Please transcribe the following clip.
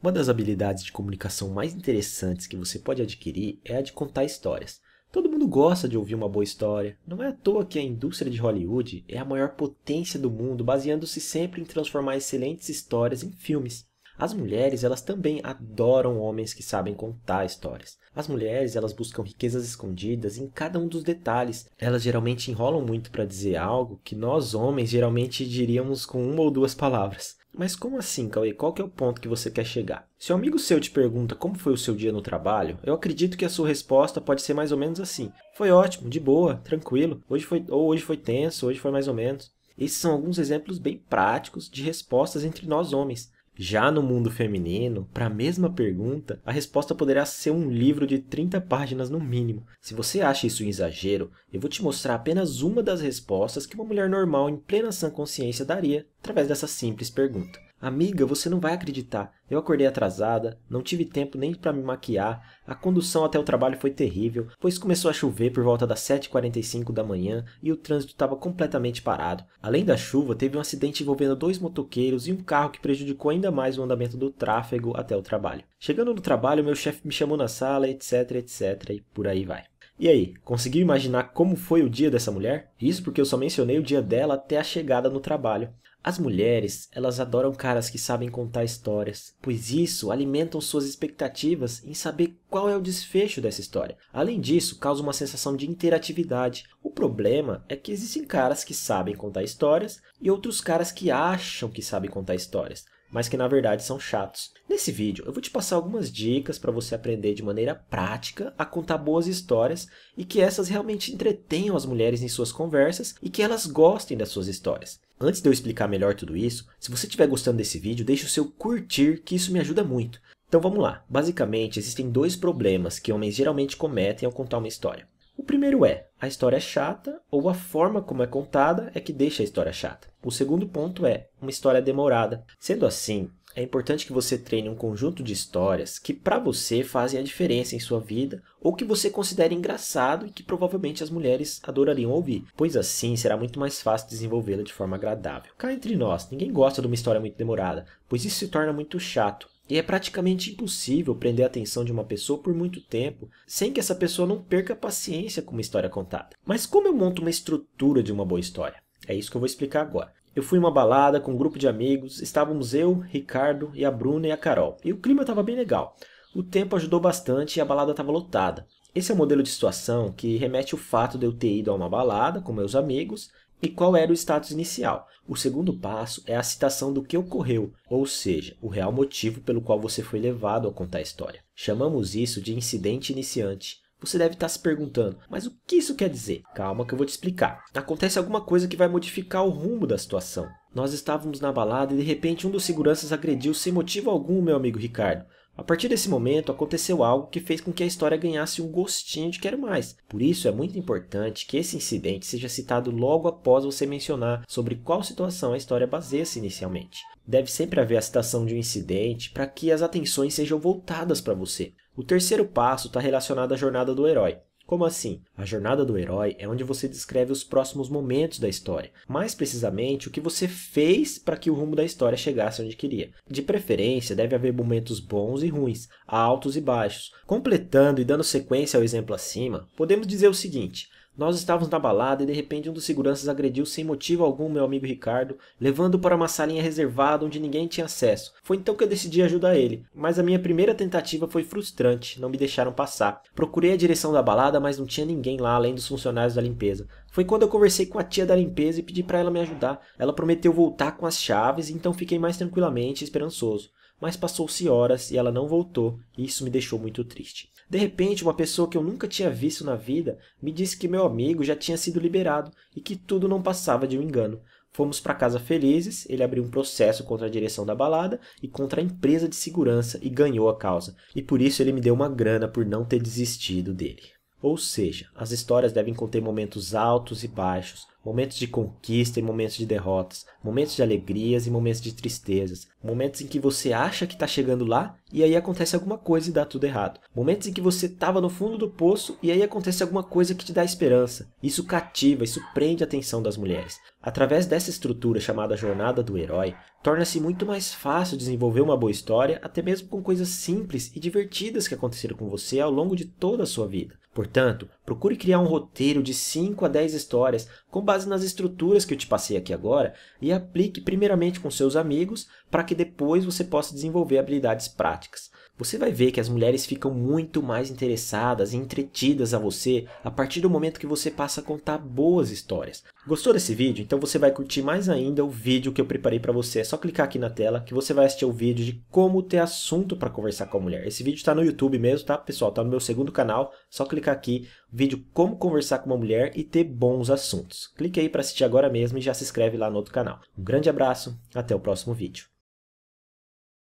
Uma das habilidades de comunicação mais interessantes que você pode adquirir é a de contar histórias. Todo mundo gosta de ouvir uma boa história. Não é à toa que a indústria de Hollywood é a maior potência do mundo, baseando-se sempre em transformar excelentes histórias em filmes. As mulheres, elas também adoram homens que sabem contar histórias. As mulheres, elas buscam riquezas escondidas em cada um dos detalhes. Elas geralmente enrolam muito para dizer algo que nós homens geralmente diríamos com uma ou duas palavras. Mas como assim, Cauê? Qual que é o ponto que você quer chegar? Se um amigo seu te pergunta como foi o seu dia no trabalho, eu acredito que a sua resposta pode ser mais ou menos assim: Foi ótimo, de boa, tranquilo. Hoje foi ou hoje foi tenso, hoje foi mais ou menos. Esses são alguns exemplos bem práticos de respostas entre nós homens. Já no mundo feminino, para a mesma pergunta, a resposta poderá ser um livro de 30 páginas no mínimo. Se você acha isso um exagero, eu vou te mostrar apenas uma das respostas que uma mulher normal em plena sã consciência daria através dessa simples pergunta. Amiga, você não vai acreditar. Eu acordei atrasada, não tive tempo nem para me maquiar. A condução até o trabalho foi terrível, pois começou a chover por volta das 7h45 da manhã e o trânsito estava completamente parado. Além da chuva, teve um acidente envolvendo dois motoqueiros e um carro que prejudicou ainda mais o andamento do tráfego até o trabalho. Chegando no trabalho, meu chefe me chamou na sala, etc, etc, e por aí vai. E aí, conseguiu imaginar como foi o dia dessa mulher? Isso porque eu só mencionei o dia dela até a chegada no trabalho. As mulheres, elas adoram caras que sabem contar histórias, pois isso alimentam suas expectativas em saber qual é o desfecho dessa história. Além disso, causa uma sensação de interatividade. O problema é que existem caras que sabem contar histórias e outros caras que acham que sabem contar histórias mas que na verdade são chatos. Nesse vídeo eu vou te passar algumas dicas para você aprender de maneira prática a contar boas histórias e que essas realmente entretenham as mulheres em suas conversas e que elas gostem das suas histórias. Antes de eu explicar melhor tudo isso, se você estiver gostando desse vídeo, deixe o seu curtir, que isso me ajuda muito. Então vamos lá. Basicamente, existem dois problemas que homens geralmente cometem ao contar uma história. O primeiro é: a história é chata ou a forma como é contada é que deixa a história chata. O segundo ponto é: uma história demorada. Sendo assim, é importante que você treine um conjunto de histórias que para você fazem a diferença em sua vida ou que você considere engraçado e que provavelmente as mulheres adorariam ouvir, pois assim será muito mais fácil desenvolvê-la de forma agradável. Cá entre nós, ninguém gosta de uma história muito demorada, pois isso se torna muito chato e é praticamente impossível prender a atenção de uma pessoa por muito tempo sem que essa pessoa não perca a paciência com uma história contada. Mas como eu monto uma estrutura de uma boa história? É isso que eu vou explicar agora. Eu fui uma balada com um grupo de amigos, estávamos eu, Ricardo e a Bruna e a Carol. E o clima estava bem legal. O tempo ajudou bastante e a balada estava lotada. Esse é o um modelo de situação que remete ao fato de eu ter ido a uma balada com meus amigos e qual era o status inicial. O segundo passo é a citação do que ocorreu, ou seja, o real motivo pelo qual você foi levado a contar a história. Chamamos isso de incidente iniciante. Você deve estar se perguntando, mas o que isso quer dizer? Calma que eu vou te explicar. Acontece alguma coisa que vai modificar o rumo da situação. Nós estávamos na balada e de repente um dos seguranças agrediu sem motivo algum meu amigo Ricardo. A partir desse momento, aconteceu algo que fez com que a história ganhasse um gostinho de quero mais. Por isso, é muito importante que esse incidente seja citado logo após você mencionar sobre qual situação a história baseia-se inicialmente. Deve sempre haver a citação de um incidente para que as atenções sejam voltadas para você. O terceiro passo está relacionado à jornada do herói. Como assim? A jornada do herói é onde você descreve os próximos momentos da história, mais precisamente o que você fez para que o rumo da história chegasse onde queria. De preferência, deve haver momentos bons e ruins, altos e baixos. Completando e dando sequência ao exemplo acima, podemos dizer o seguinte: nós estávamos na balada e de repente um dos seguranças agrediu sem motivo algum meu amigo Ricardo, levando-o para uma salinha reservada onde ninguém tinha acesso. Foi então que eu decidi ajudar ele, mas a minha primeira tentativa foi frustrante, não me deixaram passar. Procurei a direção da balada, mas não tinha ninguém lá além dos funcionários da limpeza. Foi quando eu conversei com a tia da limpeza e pedi para ela me ajudar. Ela prometeu voltar com as chaves, então fiquei mais tranquilamente esperançoso. Mas passou-se horas e ela não voltou, e isso me deixou muito triste. De repente, uma pessoa que eu nunca tinha visto na vida me disse que meu amigo já tinha sido liberado e que tudo não passava de um engano. Fomos para casa felizes, ele abriu um processo contra a direção da balada e contra a empresa de segurança e ganhou a causa. E por isso ele me deu uma grana por não ter desistido dele. Ou seja, as histórias devem conter momentos altos e baixos, momentos de conquista e momentos de derrotas, momentos de alegrias e momentos de tristezas, momentos em que você acha que está chegando lá e aí acontece alguma coisa e dá tudo errado, momentos em que você estava no fundo do poço e aí acontece alguma coisa que te dá esperança. Isso cativa, isso prende a atenção das mulheres. Através dessa estrutura chamada jornada do herói, torna-se muito mais fácil desenvolver uma boa história, até mesmo com coisas simples e divertidas que aconteceram com você ao longo de toda a sua vida. Portanto, procure criar um roteiro de 5 a 10 histórias com base nas estruturas que eu te passei aqui agora e aplique primeiramente com seus amigos para que depois você possa desenvolver habilidades práticas. Você vai ver que as mulheres ficam muito mais interessadas e entretidas a você a partir do momento que você passa a contar boas histórias. Gostou desse vídeo? Então você vai curtir mais ainda o vídeo que eu preparei para você. É só clicar aqui na tela que você vai assistir o vídeo de como ter assunto para conversar com a mulher. Esse vídeo está no YouTube mesmo, tá, pessoal? Está no meu segundo canal. É só clicar aqui, vídeo como conversar com uma mulher e ter bons assuntos. Clique aí para assistir agora mesmo e já se inscreve lá no outro canal. Um grande abraço, até o próximo vídeo.